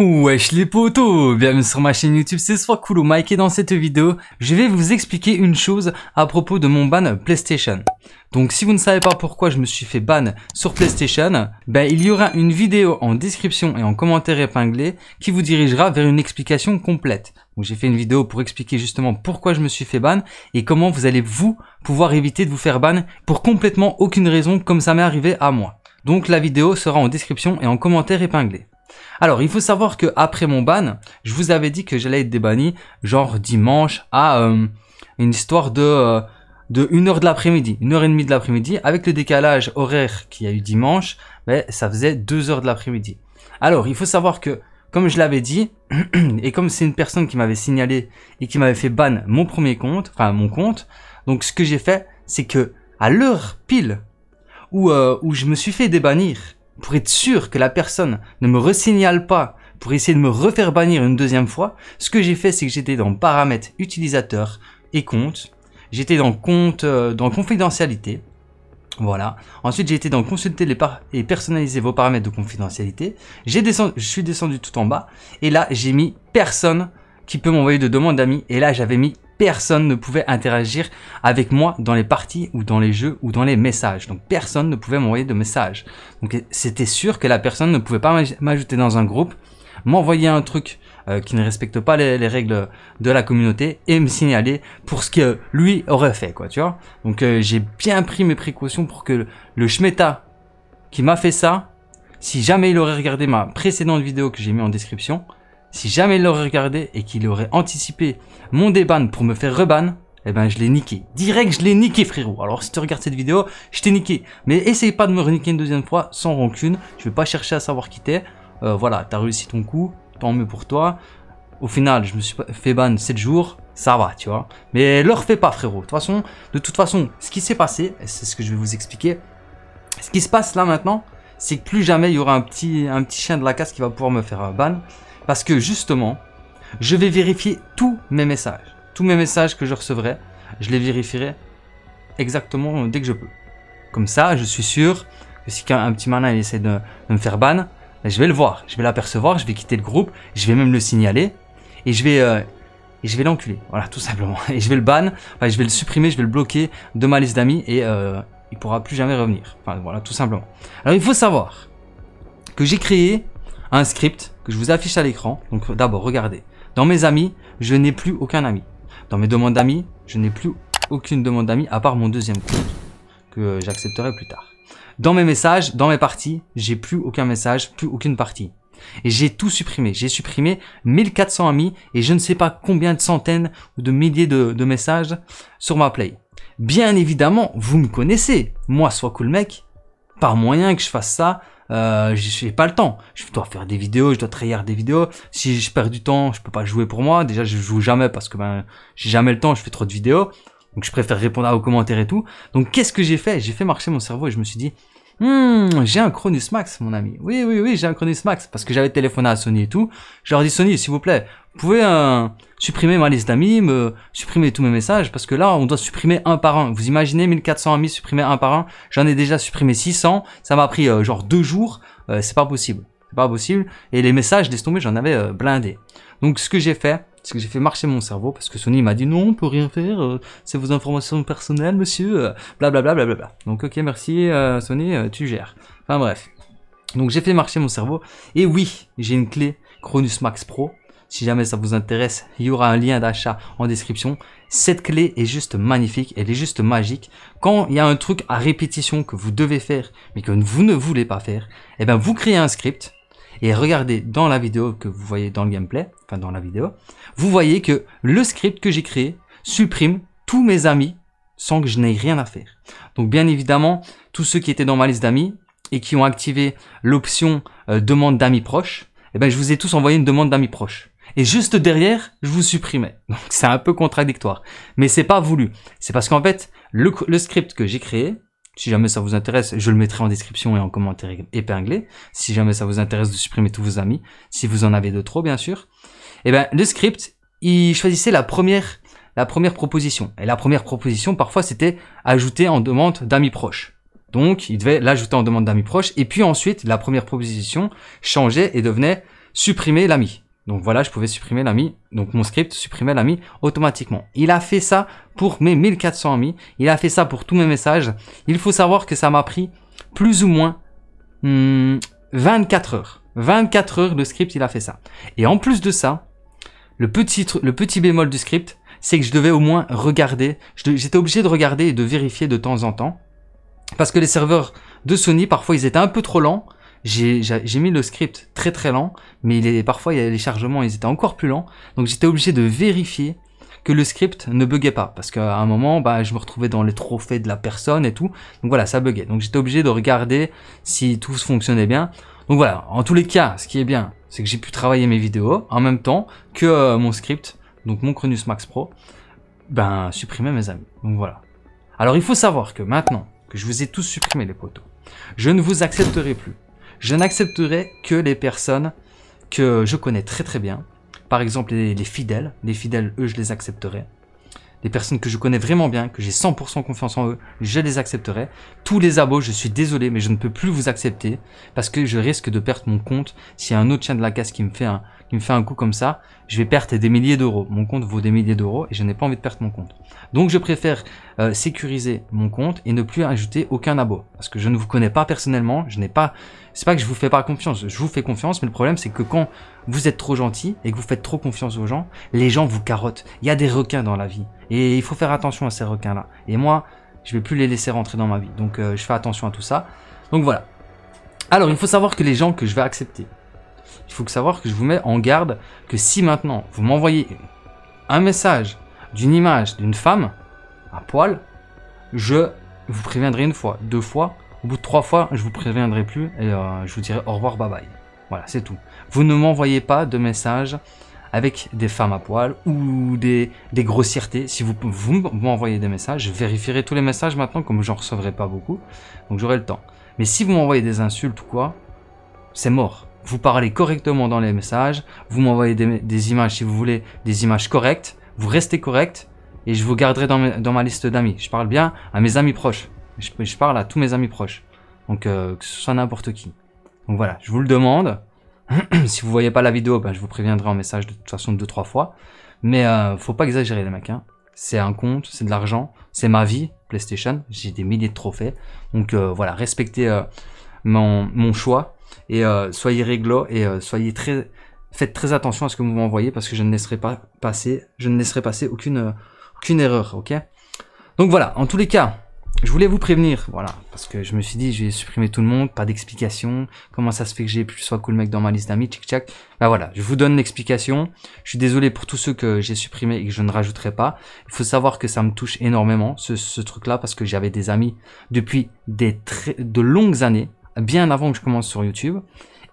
Wesh les potos Bienvenue sur ma chaîne YouTube, c'est ou Mike et dans cette vidéo, je vais vous expliquer une chose à propos de mon ban PlayStation. Donc si vous ne savez pas pourquoi je me suis fait ban sur PlayStation, ben il y aura une vidéo en description et en commentaire épinglé qui vous dirigera vers une explication complète. Donc j'ai fait une vidéo pour expliquer justement pourquoi je me suis fait ban et comment vous allez vous pouvoir éviter de vous faire ban pour complètement aucune raison comme ça m'est arrivé à moi. Donc la vidéo sera en description et en commentaire épinglé. Alors, il faut savoir que après mon ban, je vous avais dit que j'allais être débanni, genre dimanche à euh, une histoire de 1h euh, de l'après-midi, 1h et demie de l'après-midi, avec le décalage horaire qu'il y a eu dimanche, mais ben, ça faisait 2h de l'après-midi. Alors, il faut savoir que comme je l'avais dit, et comme c'est une personne qui m'avait signalé et qui m'avait fait ban mon premier compte, enfin mon compte, donc ce que j'ai fait, c'est que à l'heure pile où, euh, où je me suis fait débannir pour être sûr que la personne ne me resignale pas pour essayer de me refaire bannir une deuxième fois, ce que j'ai fait, c'est que j'étais dans paramètres utilisateur et compte. J'étais dans compte, euh, dans confidentialité. Voilà. Ensuite, j'ai été dans consulter les et personnaliser vos paramètres de confidentialité. J'ai descendu, je suis descendu tout en bas. Et là, j'ai mis personne qui peut m'envoyer de demande d'amis. Et là, j'avais mis personne ne pouvait interagir avec moi dans les parties ou dans les jeux ou dans les messages. Donc personne ne pouvait m'envoyer de messages. Donc c'était sûr que la personne ne pouvait pas m'ajouter dans un groupe, m'envoyer un truc euh, qui ne respecte pas les, règles de la communauté et me signaler pour ce que lui aurait fait, quoi, tu vois. Donc euh, j'ai bien pris mes précautions pour que le, qui m'a fait ça, si jamais il aurait regardé ma précédente vidéo que j'ai mis en description, si jamais il l'aurait regardé et qu'il aurait anticipé mon déban pour me faire reban, eh ben je l'ai niqué. Direct, je l'ai niqué, frérot. Alors si tu regardes cette vidéo, je t'ai niqué. Mais essaye pas de me reniquer une deuxième fois sans rancune. Je vais pas chercher à savoir qui t'es. Euh, voilà, t'as réussi ton coup, tant mieux pour toi. Au final, je me suis fait ban 7 jours, ça va, tu vois. Mais leur fais pas, frérot. De toute façon, de toute façon, ce qui s'est passé, c'est ce que je vais vous expliquer. Ce qui se passe là maintenant, c'est que plus jamais il y aura un petit, un petit chien de la casse qui va pouvoir me faire ban. Parce que justement, je vais vérifier tous mes messages. Tous mes messages que je recevrai, je les vérifierai exactement dès que je peux. Comme ça, je suis sûr que si un, petit malin essaie de, me faire ban, ben, je vais le voir, je vais l'apercevoir, je vais quitter le groupe, je vais même le signaler et je vais, euh, je vais l'enculer. Voilà, tout simplement. Et je vais le ban, je vais le supprimer, je vais le bloquer de ma liste d'amis et euh, il pourra plus jamais revenir. Enfin, voilà, tout simplement. Alors, il faut savoir que j'ai créé un script que je vous affiche à l'écran. Donc d'abord, regardez. Dans mes amis, je n'ai plus aucun ami. Dans mes demandes d'amis, je n'ai plus aucune demande d'amis à part mon deuxième compte que j'accepterai plus tard. Dans mes messages, dans mes parties, j'ai plus aucun message, plus aucune partie. Et j'ai tout supprimé. J'ai supprimé 1400 amis et je ne sais pas combien de centaines ou de milliers de, de messages sur ma play. Bien évidemment, vous me connaissez. Moi, soit cool mec, par moyen que je fasse ça, euh, j'ai pas le temps. Je dois faire des vidéos, je dois trahir des vidéos. Si je perds du temps, je peux pas jouer pour moi. Déjà, je joue jamais parce que ben j'ai jamais le temps, je fais trop de vidéos. Donc je préfère répondre à vos commentaires et tout. Donc qu'est-ce que j'ai fait J'ai fait marcher mon cerveau et je me suis dit Hmm, j'ai un Cronus Max, mon ami. Oui, oui, oui, j'ai un Cronus Max. Parce que j'avais téléphoné à Sony et tout. Je leur ai dit, Sony, s'il vous plaît, vous pouvez euh, supprimer ma liste d'amis, me supprimer tous mes messages. Parce que là, on doit supprimer un par un. Vous imaginez 1400 amis supprimés un par un. J'en ai déjà supprimé 600. Ça m'a pris euh, genre deux jours. Euh, c'est pas possible. C'est pas possible. Et les messages, laisse tomber, j'en avais euh, blindé. Donc, ce que j'ai fait, parce que j'ai fait marcher mon cerveau, parce que Sony m'a dit non, on peut rien faire, euh, c'est vos informations personnelles, monsieur, blablabla. Euh, bla, bla, bla, Donc ok, merci euh, Sony, tu gères. Enfin bref. Donc j'ai fait marcher mon cerveau, et oui, j'ai une clé Chronus Max Pro. Si jamais ça vous intéresse, il y aura un lien d'achat en description. Cette clé est juste magnifique, elle est juste magique. Quand il y a un truc à répétition que vous devez faire, mais que vous ne voulez pas faire, eh ben vous créez un script, et regardez dans la vidéo que vous voyez dans le gameplay, enfin dans la vidéo, vous voyez que le script que j'ai créé supprime tous mes amis sans que je n'aie rien à faire. Donc bien évidemment, tous ceux qui étaient dans ma liste d'amis et qui ont activé l'option euh, demande d'amis proches, eh ben, je vous ai tous envoyé une demande d'amis proches. Et juste derrière, je vous supprimais. Donc c'est un peu contradictoire. Mais c'est pas voulu. C'est parce qu'en fait, le script que j'ai créé, si jamais ça vous intéresse, je le mettrai en description et en commentaire épinglé, si jamais ça vous intéresse de supprimer tous vos amis, si vous en avez de trop bien sûr, et eh ben le script, il choisissait la première, la première proposition. Et la première proposition, parfois, c'était ajouter en demande d'amis proches. Donc, il devait l'ajouter en demande d'amis proches, et puis ensuite, la première proposition changeait et devenait supprimer l'ami. Donc voilà, je pouvais supprimer l'ami. Donc mon script supprimait l'ami automatiquement. Il a fait ça pour mes 1400 amis. Il a fait ça pour tous mes messages. Il faut savoir que ça m'a pris plus ou moins 24 hmm, heures. 24 heures, de script, il a fait ça. Et en plus de ça, le petit, le petit bémol du script, c'est que je devais au moins regarder. J'étais obligé de regarder et de vérifier de temps en temps. Parce que les serveurs de Sony, parfois, ils étaient un peu trop lents j'ai mis le script très très lent, mais il est, parfois il y a les chargements, ils étaient encore plus lents. Donc j'étais obligé de vérifier que le script ne buguait pas. Parce qu'à un moment, bah, je me retrouvais dans les trophées de la personne et tout. Donc voilà, ça buguait. Donc j'étais obligé de regarder si tout fonctionnait bien. Donc voilà, en tous les cas, ce qui est bien, c'est que j'ai pu travailler mes vidéos en même temps que euh, mon script, donc mon Cronus Max Pro, ben, supprimer mes amis. Donc voilà. Alors il faut savoir que maintenant que je vous ai tous supprimé les poteaux, je ne vous accepterai plus je n'accepterai que les personnes que je connais très très bien. Par exemple, les, fidèles. Les fidèles, eux, je les accepterai. Les personnes que je connais vraiment bien, que j'ai 100% confiance en eux, je les accepterai. Tous les abos, je suis désolé, mais je ne peux plus vous accepter parce que je risque de perdre mon compte s'il y a un autre chien de la casse qui me fait un, qui me fait un coup comme ça, je vais perdre des milliers d'euros. Mon compte vaut des milliers d'euros et je n'ai pas envie de perdre mon compte. Donc je préfère euh, sécuriser mon compte et ne plus ajouter aucun abo. Parce que je ne vous connais pas personnellement, je n'ai pas... C'est pas que je vous fais pas confiance, je vous fais confiance, mais le problème c'est que quand vous êtes trop gentil et que vous faites trop confiance aux gens, les gens vous carottent. Il y a des requins dans la vie et il faut faire attention à ces requins-là. Et moi, je vais plus les laisser rentrer dans ma vie. Donc euh, je fais attention à tout ça. Donc voilà. Alors il faut savoir que les gens que je vais accepter, il faut que savoir que je vous mets en garde que si maintenant vous m'envoyez un message d'une image d'une femme à poil, je vous préviendrai une fois, deux fois, au bout de trois fois, je vous préviendrai plus et euh, je vous dirai au revoir, bye bye. Voilà, c'est tout. Vous ne m'envoyez pas de messages avec des femmes à poil ou des, grossièretés. Si vous, vous m'envoyez des messages, je vérifierai tous les messages maintenant, comme n'en recevrai pas beaucoup, donc j'aurai le temps. Mais si vous m'envoyez des insultes ou quoi, c'est mort vous parlez correctement dans les messages, vous m'envoyez des, images si vous voulez, des images correctes, vous restez correct et je vous garderai dans, ma, liste d'amis. Je parle bien à mes amis proches, je, parle à tous mes amis proches, donc euh, que ce soit n'importe qui. Donc voilà, je vous le demande. si vous voyez pas la vidéo, ben, je vous préviendrai en message de toute façon deux trois fois. Mais euh, faut pas exagérer les mecs. Hein. C'est un compte, c'est de l'argent, c'est ma vie PlayStation. J'ai des milliers de trophées, donc euh, voilà, respectez mon, mon choix et euh, soyez réglo et euh, soyez très, faites très attention à ce que vous m'envoyez parce que je ne laisserai pas passer, je ne laisserai passer aucune, euh, aucune erreur, ok Donc voilà, en tous les cas, je voulais vous prévenir, voilà, parce que je me suis dit, j'ai supprimé tout le monde, pas d'explication, comment ça se fait que j'ai plus soit cool mec dans ma liste d'amis, tchic tchac. Bah voilà, je vous donne l'explication. Je suis désolé pour tous ceux que j'ai supprimés et que je ne rajouterai pas. Il faut savoir que ça me touche énormément, ce, truc-là, parce que j'avais des amis depuis des de longues années, bien avant que je commence sur YouTube.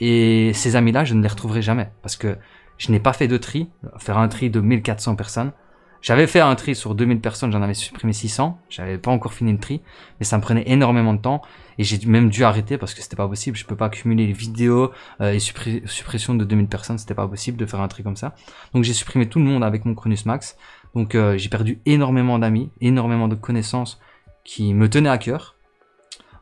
Et ces amis-là, je ne les retrouverai jamais parce que je n'ai pas fait de tri, faire un tri de 1400 personnes. J'avais fait un tri sur 2000 personnes, j'en avais supprimé 600, j'avais pas encore fini le tri, mais ça me prenait énormément de temps et j'ai même dû arrêter parce que c'était pas possible, je peux pas accumuler les vidéos euh, et suppression de 2000 personnes, c'était pas possible de faire un tri comme ça. Donc j'ai supprimé tout le monde avec mon Cronus Max. Donc euh, j'ai perdu énormément d'amis, énormément de connaissances qui me tenaient à cœur.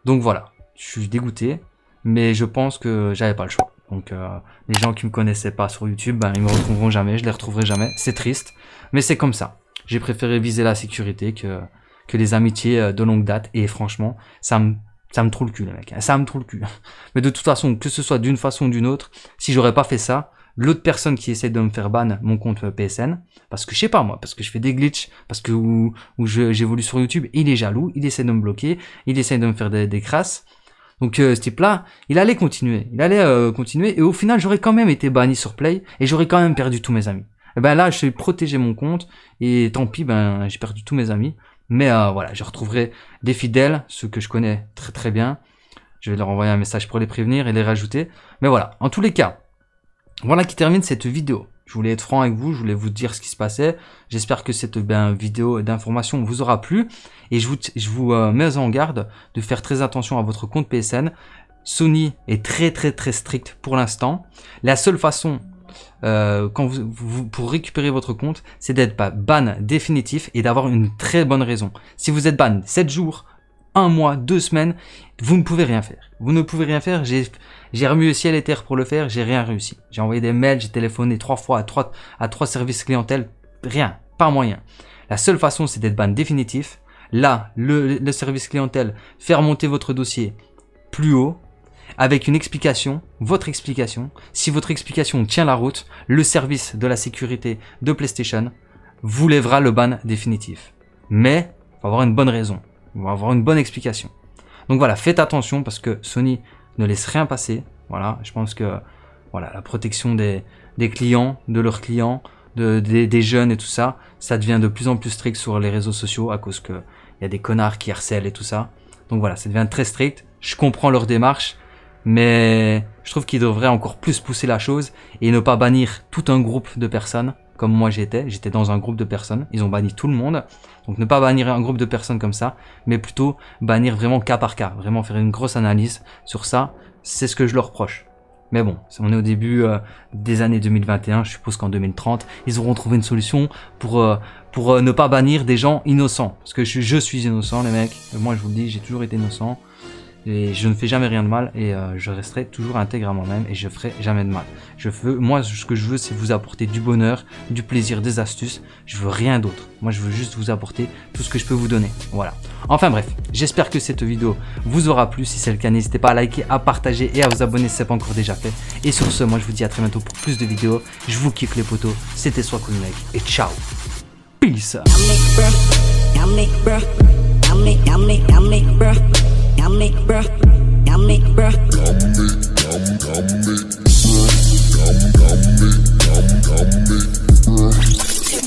Donc voilà, je suis dégoûté, mais je pense que j'avais pas le choix. Donc euh, les gens qui me connaissaient pas sur YouTube, ben, ils me retrouveront jamais, je les retrouverai jamais. C'est triste, mais c'est comme ça. J'ai préféré viser la sécurité que que les amitiés euh, de longue date. Et franchement, ça me ça me trouve le cul, les mecs. Ça me trouve le cul. Mais de toute façon, que ce soit d'une façon ou d'une autre, si j'aurais pas fait ça, l'autre personne qui essaie de me faire ban mon compte euh, PSN, parce que je sais pas moi, parce que je fais des glitches, parce que où, où j'évolue sur YouTube, il est jaloux, il essaie de me bloquer, il essaie de me faire des, des crasses. Donc euh, ce type-là, il allait continuer, il allait euh, continuer, et au final j'aurais quand même été banni sur Play, et j'aurais quand même perdu tous mes amis. Et eh ben là, je suis protégé mon compte, et tant pis, ben j'ai perdu tous mes amis. Mais euh, voilà, je retrouverai des fidèles, ceux que je connais très très bien. Je vais leur envoyer un message pour les prévenir et les rajouter. Mais voilà, en tous les cas, voilà qui termine cette vidéo. Je voulais être franc avec vous, je voulais vous dire ce qui se passait. J'espère que cette ben, vidéo d'information vous aura plu. Et je vous, euh, mets en garde de faire très attention à votre compte PSN. Sony est très très très strict pour l'instant. La seule façon euh, quand vous, pour récupérer votre compte, c'est d'être ban définitif et d'avoir une très bonne raison. Si vous êtes ban 7 jours, un mois, deux semaines, vous ne pouvez rien faire. Vous ne pouvez rien faire. J'ai, j'ai remué ciel et terre pour le faire, j'ai rien réussi. J'ai envoyé des mails, j'ai téléphoné trois fois à trois, à trois services clientèle, rien, pas moyen. La seule façon, c'est d'être ban définitif. Là, le, service clientèle, faire monter votre dossier plus haut, avec une explication, votre explication. Si votre explication tient la route, le service de la sécurité de PlayStation vous lèvera le ban définitif. Mais, il faut avoir une bonne raison on va avoir une bonne explication. Donc voilà, faites attention parce que Sony ne laisse rien passer. Voilà, je pense que voilà, la protection des, clients, de leurs clients, des, des, jeunes et tout ça, ça devient de plus en plus strict sur les réseaux sociaux à cause qu'il y a des connards qui harcèlent et tout ça. Donc voilà, ça devient très strict. Je comprends leur démarche, mais je trouve qu'ils devraient encore plus pousser la chose et ne pas bannir tout un groupe de personnes, comme moi j'étais, j'étais dans un groupe de personnes, ils ont banni tout le monde, donc ne pas bannir un groupe de personnes comme ça, mais plutôt bannir vraiment cas par cas, vraiment faire une grosse analyse sur ça, c'est ce que je leur reproche. Mais bon, on est au début euh, des années 2021, je suppose qu'en 2030, ils auront trouvé une solution pour, euh, pour euh, ne pas bannir des gens innocents. Parce que je suis innocent, les mecs. Moi, je vous le dis, j'ai toujours été innocent et je ne fais jamais rien de mal et euh, je resterai toujours intègre à moi-même et je ferai jamais de mal. Je veux, moi, ce que je veux, c'est vous apporter du bonheur, du plaisir, des astuces. Je veux rien d'autre. Moi, je veux juste vous apporter tout ce que je peux vous donner. Voilà. Enfin bref, j'espère que cette vidéo vous aura plu. Si c'est le cas, n'hésitez pas à liker, à partager et à vous abonner si ce n'est pas encore déjà fait. Et sur ce, moi, je vous dis à très bientôt pour plus de vidéos. Je vous kiffe les potos. C'était soit cool mec et ciao. Peace. Yum it, bruh. Yum it, bruh. Yum it, yum, yum it, bruh. Yum, yum it, yum, bruh.